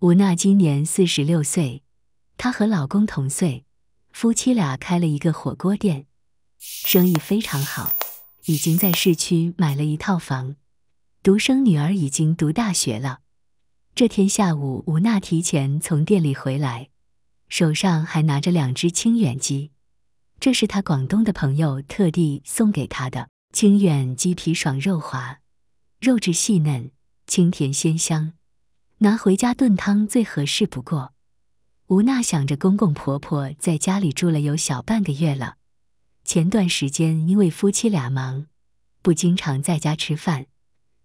吴娜今年四十六岁，她和老公同岁，夫妻俩开了一个火锅店，生意非常好，已经在市区买了一套房，独生女儿已经读大学了。这天下午，吴娜提前从店里回来，手上还拿着两只清远鸡，这是她广东的朋友特地送给她的。清远鸡皮爽肉滑，肉质细嫩，清甜鲜香。拿回家炖汤最合适不过。吴娜想着，公公婆婆在家里住了有小半个月了，前段时间因为夫妻俩忙，不经常在家吃饭，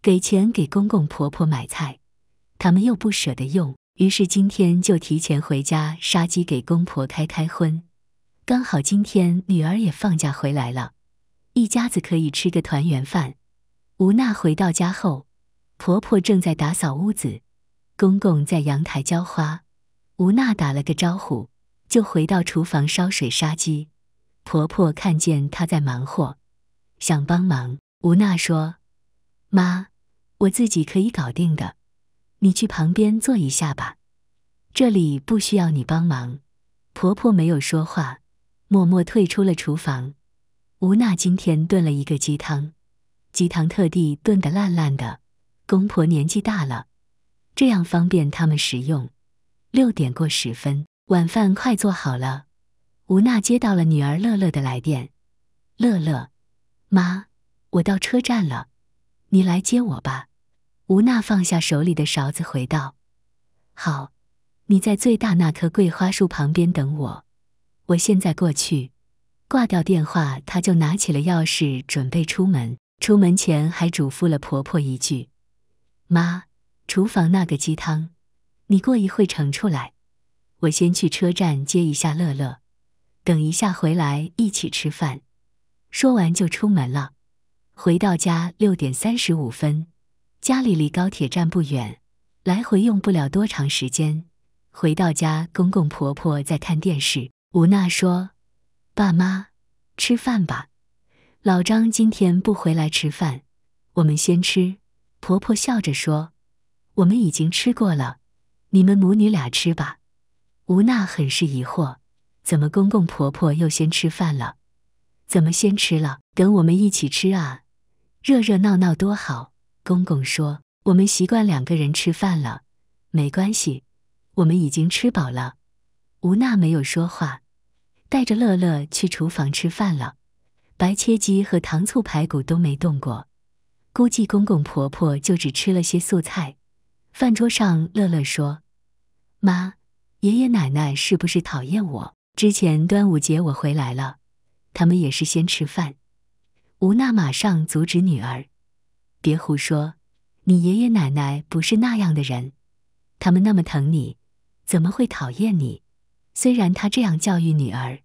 给钱给公公婆婆买菜，他们又不舍得用，于是今天就提前回家杀鸡给公婆开开荤。刚好今天女儿也放假回来了，一家子可以吃个团圆饭。吴娜回到家后，婆婆正在打扫屋子。公公在阳台浇花，吴娜打了个招呼，就回到厨房烧水杀鸡。婆婆看见她在忙活，想帮忙。吴娜说：“妈，我自己可以搞定的，你去旁边坐一下吧，这里不需要你帮忙。”婆婆没有说话，默默退出了厨房。吴娜今天炖了一个鸡汤，鸡汤特地炖的烂烂的。公婆年纪大了。这样方便他们食用。六点过十分，晚饭快做好了。吴娜接到了女儿乐乐的来电：“乐乐，妈，我到车站了，你来接我吧。”吴娜放下手里的勺子，回道：“好，你在最大那棵桂花树旁边等我，我现在过去。”挂掉电话，她就拿起了钥匙，准备出门。出门前还嘱咐了婆婆一句：“妈。”厨房那个鸡汤，你过一会盛出来。我先去车站接一下乐乐，等一下回来一起吃饭。说完就出门了。回到家六点三十五分，家里离高铁站不远，来回用不了多长时间。回到家，公公婆婆在看电视。吴娜说：“爸妈，吃饭吧。”老张今天不回来吃饭，我们先吃。婆婆笑着说。我们已经吃过了，你们母女俩吃吧。吴娜很是疑惑，怎么公公婆婆又先吃饭了？怎么先吃了？等我们一起吃啊，热热闹闹多好。公公说：“我们习惯两个人吃饭了，没关系，我们已经吃饱了。”吴娜没有说话，带着乐乐去厨房吃饭了。白切鸡和糖醋排骨都没动过，估计公公婆婆就只吃了些素菜。饭桌上，乐乐说：“妈，爷爷奶奶是不是讨厌我？之前端午节我回来了，他们也是先吃饭。”吴娜马上阻止女儿：“别胡说，你爷爷奶奶不是那样的人，他们那么疼你，怎么会讨厌你？”虽然她这样教育女儿，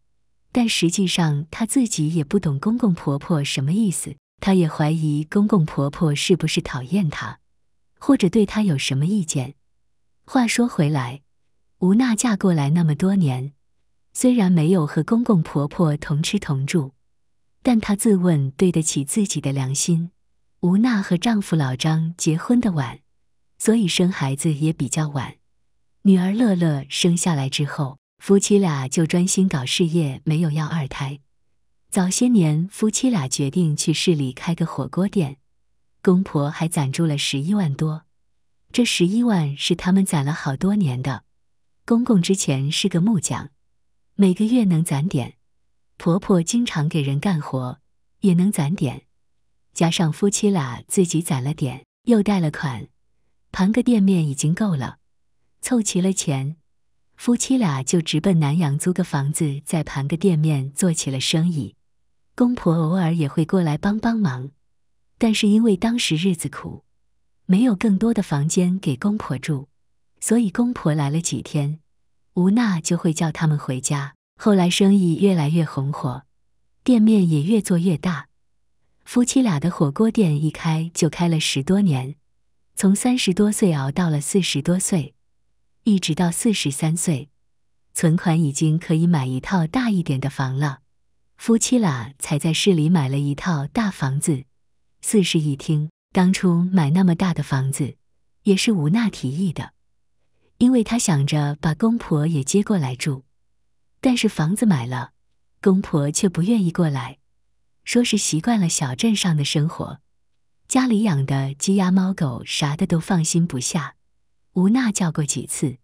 但实际上她自己也不懂公公婆婆什么意思，她也怀疑公公婆婆是不是讨厌她。或者对她有什么意见？话说回来，吴娜嫁过来那么多年，虽然没有和公公婆婆同吃同住，但她自问对得起自己的良心。吴娜和丈夫老张结婚的晚，所以生孩子也比较晚。女儿乐乐生下来之后，夫妻俩就专心搞事业，没有要二胎。早些年，夫妻俩决定去市里开个火锅店。公婆还攒住了十一万多，这十一万是他们攒了好多年的。公公之前是个木匠，每个月能攒点；婆婆经常给人干活，也能攒点。加上夫妻俩自己攒了点，又贷了款，盘个店面已经够了。凑齐了钱，夫妻俩就直奔南阳租个房子，再盘个店面，做起了生意。公婆偶尔也会过来帮帮忙。但是因为当时日子苦，没有更多的房间给公婆住，所以公婆来了几天，吴娜就会叫他们回家。后来生意越来越红火，店面也越做越大，夫妻俩的火锅店一开就开了十多年，从三十多岁熬到了四十多岁，一直到四十三岁，存款已经可以买一套大一点的房了，夫妻俩才在市里买了一套大房子。四室一厅，当初买那么大的房子，也是吴娜提议的，因为她想着把公婆也接过来住。但是房子买了，公婆却不愿意过来，说是习惯了小镇上的生活，家里养的鸡鸭猫狗啥的都放心不下。吴娜叫过几次，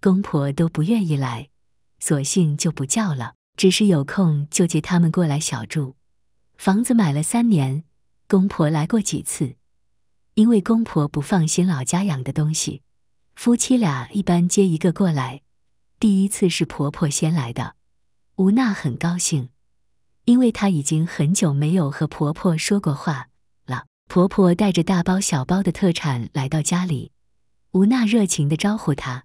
公婆都不愿意来，索性就不叫了，只是有空就接他们过来小住。房子买了三年。公婆来过几次，因为公婆不放心老家养的东西，夫妻俩一般接一个过来。第一次是婆婆先来的，吴娜很高兴，因为她已经很久没有和婆婆说过话了。婆婆带着大包小包的特产来到家里，吴娜热情地招呼她。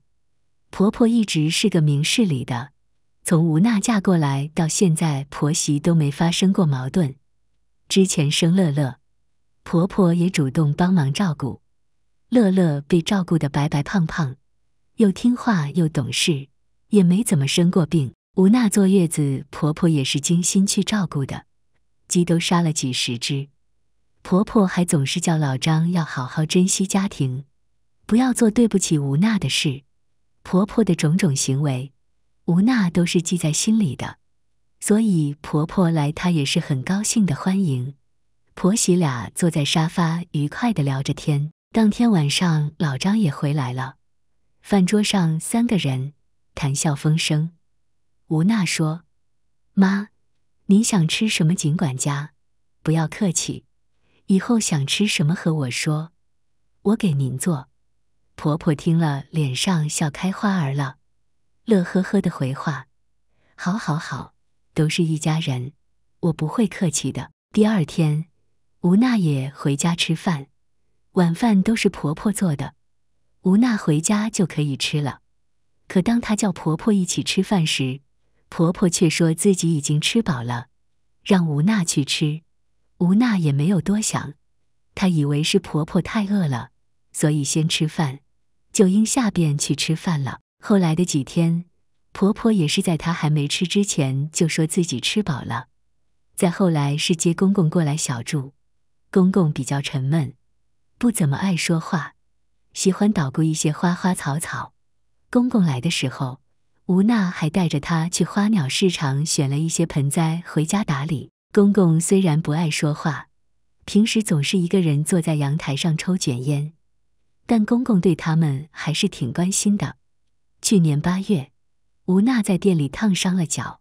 婆婆一直是个明事理的，从吴娜嫁过来到现在，婆媳都没发生过矛盾。之前生乐乐，婆婆也主动帮忙照顾，乐乐被照顾得白白胖胖，又听话又懂事，也没怎么生过病。吴娜坐月子，婆婆也是精心去照顾的，鸡都杀了几十只，婆婆还总是叫老张要好好珍惜家庭，不要做对不起吴娜的事。婆婆的种种行为，吴娜都是记在心里的。所以婆婆来，她也是很高兴的欢迎。婆媳俩坐在沙发，愉快的聊着天。当天晚上，老张也回来了，饭桌上三个人谈笑风生。吴娜说：“妈，您想吃什么尽管加，不要客气。以后想吃什么和我说，我给您做。”婆婆听了，脸上笑开花儿了，乐呵呵的回话：“好好好。”都是一家人，我不会客气的。第二天，吴娜也回家吃饭，晚饭都是婆婆做的，吴娜回家就可以吃了。可当她叫婆婆一起吃饭时，婆婆却说自己已经吃饱了，让吴娜去吃。吴娜也没有多想，她以为是婆婆太饿了，所以先吃饭，就应下边去吃饭了。后来的几天。婆婆也是在她还没吃之前就说自己吃饱了。再后来是接公公过来小住，公公比较沉闷，不怎么爱说话，喜欢捣鼓一些花花草草。公公来的时候，吴娜还带着他去花鸟市场选了一些盆栽回家打理。公公虽然不爱说话，平时总是一个人坐在阳台上抽卷烟，但公公对他们还是挺关心的。去年八月。吴娜在店里烫伤了脚，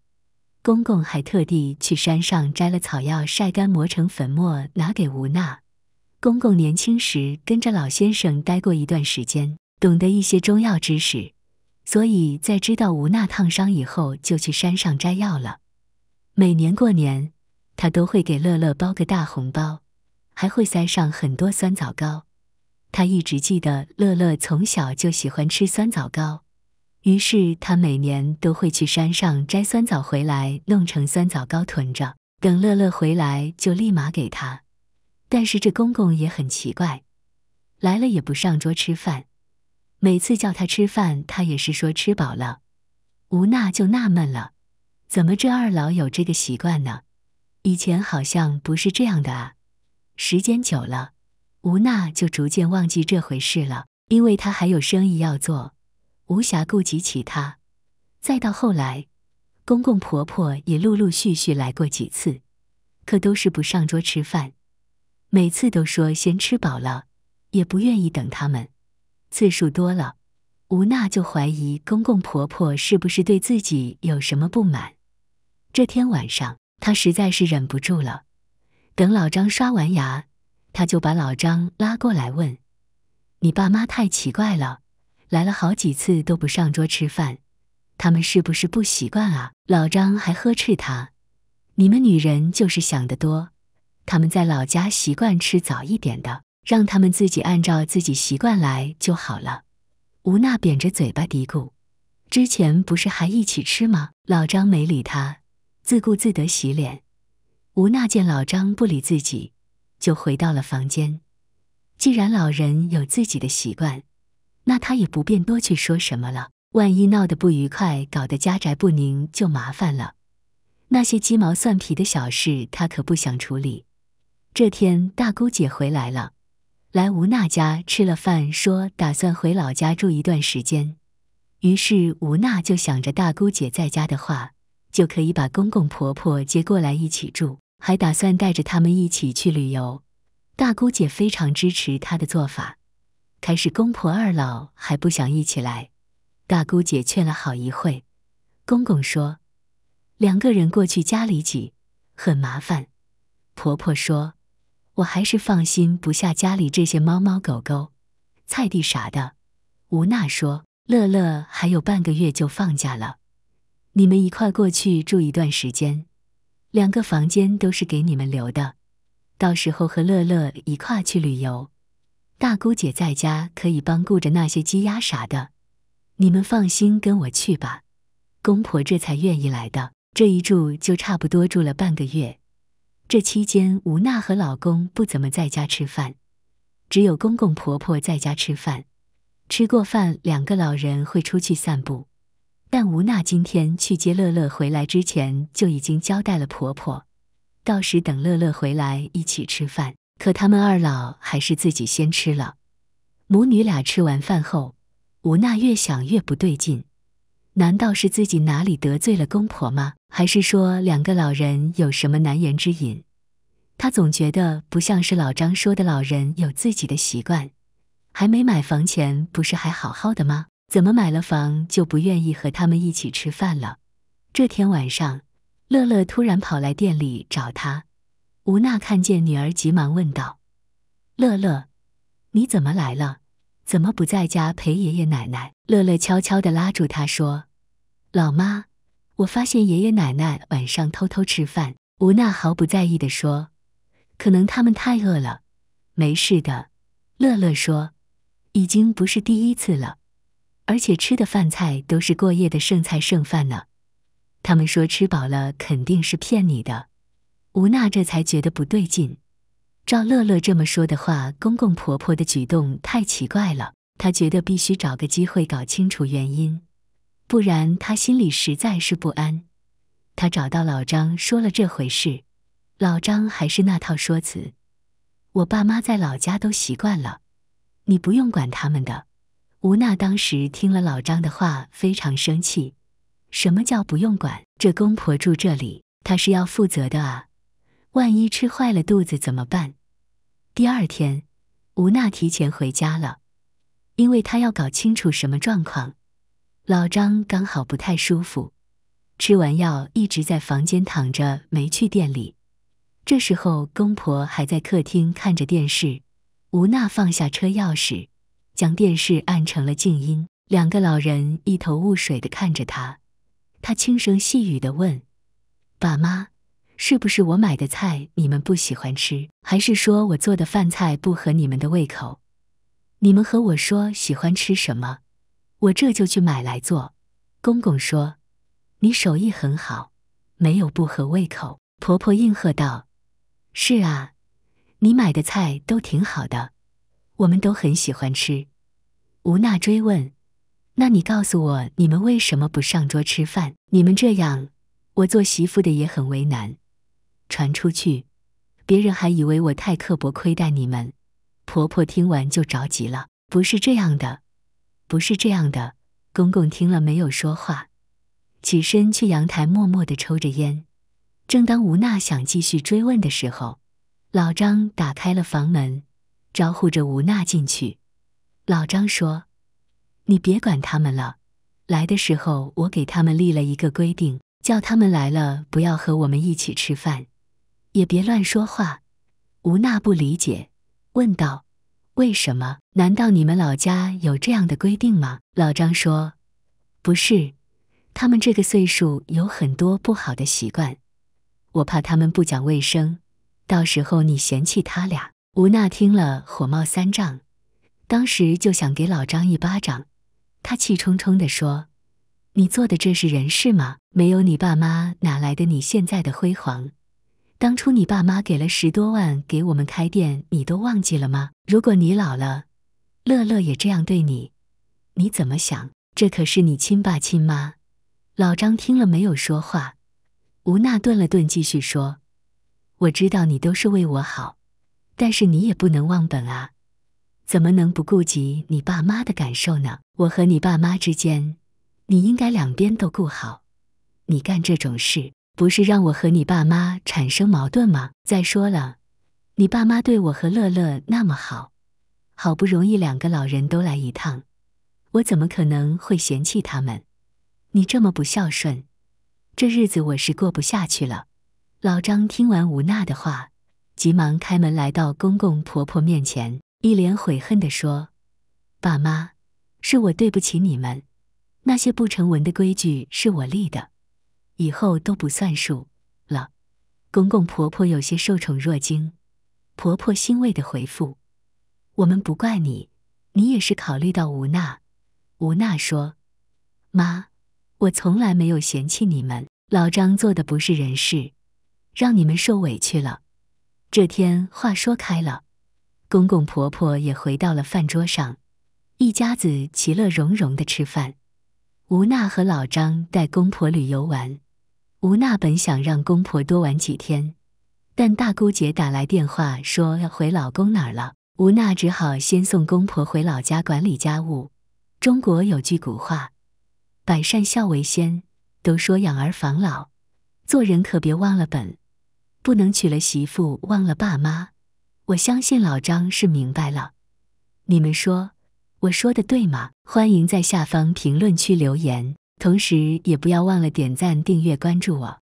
公公还特地去山上摘了草药，晒干磨成粉末拿给吴娜。公公年轻时跟着老先生待过一段时间，懂得一些中药知识，所以在知道吴娜烫伤以后，就去山上摘药了。每年过年，他都会给乐乐包个大红包，还会塞上很多酸枣糕。他一直记得乐乐从小就喜欢吃酸枣糕。于是他每年都会去山上摘酸枣回来，弄成酸枣糕囤着，等乐乐回来就立马给他。但是这公公也很奇怪，来了也不上桌吃饭，每次叫他吃饭，他也是说吃饱了。吴娜就纳闷了，怎么这二老有这个习惯呢？以前好像不是这样的啊。时间久了，吴娜就逐渐忘记这回事了，因为她还有生意要做。无暇顾及其他，再到后来，公公婆婆也陆陆续续来过几次，可都是不上桌吃饭，每次都说先吃饱了，也不愿意等他们。次数多了，吴娜就怀疑公公婆婆是不是对自己有什么不满。这天晚上，她实在是忍不住了。等老张刷完牙，她就把老张拉过来问：“你爸妈太奇怪了。”来了好几次都不上桌吃饭，他们是不是不习惯啊？老张还呵斥他：“你们女人就是想得多，他们在老家习惯吃早一点的，让他们自己按照自己习惯来就好了。”吴娜扁着嘴巴嘀咕：“之前不是还一起吃吗？”老张没理他，自顾自得洗脸。吴娜见老张不理自己，就回到了房间。既然老人有自己的习惯。那他也不便多去说什么了，万一闹得不愉快，搞得家宅不宁就麻烦了。那些鸡毛蒜皮的小事，他可不想处理。这天，大姑姐回来了，来吴娜家吃了饭，说打算回老家住一段时间。于是，吴娜就想着，大姑姐在家的话，就可以把公公婆婆接过来一起住，还打算带着他们一起去旅游。大姑姐非常支持她的做法。开始，公婆二老还不想一起来。大姑姐劝了好一会。公公说：“两个人过去家里挤，很麻烦。”婆婆说：“我还是放心不下家里这些猫猫狗狗、菜地啥的。”吴娜说：“乐乐还有半个月就放假了，你们一块过去住一段时间，两个房间都是给你们留的。到时候和乐乐一块去旅游。”大姑姐在家可以帮顾着那些鸡鸭啥的，你们放心跟我去吧。公婆这才愿意来的，这一住就差不多住了半个月。这期间，吴娜和老公不怎么在家吃饭，只有公公婆婆在家吃饭。吃过饭，两个老人会出去散步。但吴娜今天去接乐乐回来之前，就已经交代了婆婆，到时等乐乐回来一起吃饭。可他们二老还是自己先吃了。母女俩吃完饭后，吴娜越想越不对劲，难道是自己哪里得罪了公婆吗？还是说两个老人有什么难言之隐？她总觉得不像是老张说的老人有自己的习惯，还没买房前不是还好好的吗？怎么买了房就不愿意和他们一起吃饭了？这天晚上，乐乐突然跑来店里找他。吴娜看见女儿，急忙问道：“乐乐，你怎么来了？怎么不在家陪爷爷奶奶？”乐乐悄悄的拉住她说：“老妈，我发现爷爷奶奶晚上偷偷吃饭。”吴娜毫不在意的说：“可能他们太饿了，没事的。”乐乐说：“已经不是第一次了，而且吃的饭菜都是过夜的剩菜剩饭呢。他们说吃饱了肯定是骗你的。”吴娜这才觉得不对劲，赵乐乐这么说的话，公公婆婆的举动太奇怪了。她觉得必须找个机会搞清楚原因，不然她心里实在是不安。她找到老张说了这回事，老张还是那套说辞：“我爸妈在老家都习惯了，你不用管他们的。”吴娜当时听了老张的话，非常生气：“什么叫不用管？这公婆住这里，他是要负责的啊！”万一吃坏了肚子怎么办？第二天，吴娜提前回家了，因为她要搞清楚什么状况。老张刚好不太舒服，吃完药一直在房间躺着，没去店里。这时候，公婆还在客厅看着电视。吴娜放下车钥匙，将电视按成了静音。两个老人一头雾水的看着她，他轻声细语的问：“爸妈。”是不是我买的菜你们不喜欢吃，还是说我做的饭菜不合你们的胃口？你们和我说喜欢吃什么，我这就去买来做。公公说：“你手艺很好，没有不合胃口。”婆婆应和道：“是啊，你买的菜都挺好的，我们都很喜欢吃。”吴娜追问：“那你告诉我，你们为什么不上桌吃饭？你们这样，我做媳妇的也很为难。”传出去，别人还以为我太刻薄亏待你们。婆婆听完就着急了，不是这样的，不是这样的。公公听了没有说话，起身去阳台默默的抽着烟。正当吴娜想继续追问的时候，老张打开了房门，招呼着吴娜进去。老张说：“你别管他们了，来的时候我给他们立了一个规定，叫他们来了不要和我们一起吃饭。”也别乱说话，吴娜不理解，问道：“为什么？难道你们老家有这样的规定吗？”老张说：“不是，他们这个岁数有很多不好的习惯，我怕他们不讲卫生，到时候你嫌弃他俩。”吴娜听了火冒三丈，当时就想给老张一巴掌。他气冲冲的说：“你做的这是人事吗？没有你爸妈，哪来的你现在的辉煌？”当初你爸妈给了十多万给我们开店，你都忘记了吗？如果你老了，乐乐也这样对你，你怎么想？这可是你亲爸亲妈。老张听了没有说话。吴娜顿了顿，继续说：“我知道你都是为我好，但是你也不能忘本啊！怎么能不顾及你爸妈的感受呢？我和你爸妈之间，你应该两边都顾好。你干这种事。”不是让我和你爸妈产生矛盾吗？再说了，你爸妈对我和乐乐那么好，好不容易两个老人都来一趟，我怎么可能会嫌弃他们？你这么不孝顺，这日子我是过不下去了。老张听完吴娜的话，急忙开门来到公公婆婆面前，一脸悔恨地说：“爸妈，是我对不起你们，那些不成文的规矩是我立的。”以后都不算数了，公公婆婆有些受宠若惊，婆婆欣慰的回复：“我们不怪你，你也是考虑到吴娜。”吴娜说：“妈，我从来没有嫌弃你们，老张做的不是人事，让你们受委屈了。”这天话说开了，公公婆婆也回到了饭桌上，一家子其乐融融的吃饭。吴娜和老张带公婆旅游玩。吴娜本想让公婆多玩几天，但大姑姐打来电话说要回老公哪儿了。吴娜只好先送公婆回老家管理家务。中国有句古话，百善孝为先。都说养儿防老，做人可别忘了本，不能娶了媳妇忘了爸妈。我相信老张是明白了。你们说，我说的对吗？欢迎在下方评论区留言。同时也不要忘了点赞、订阅、关注我。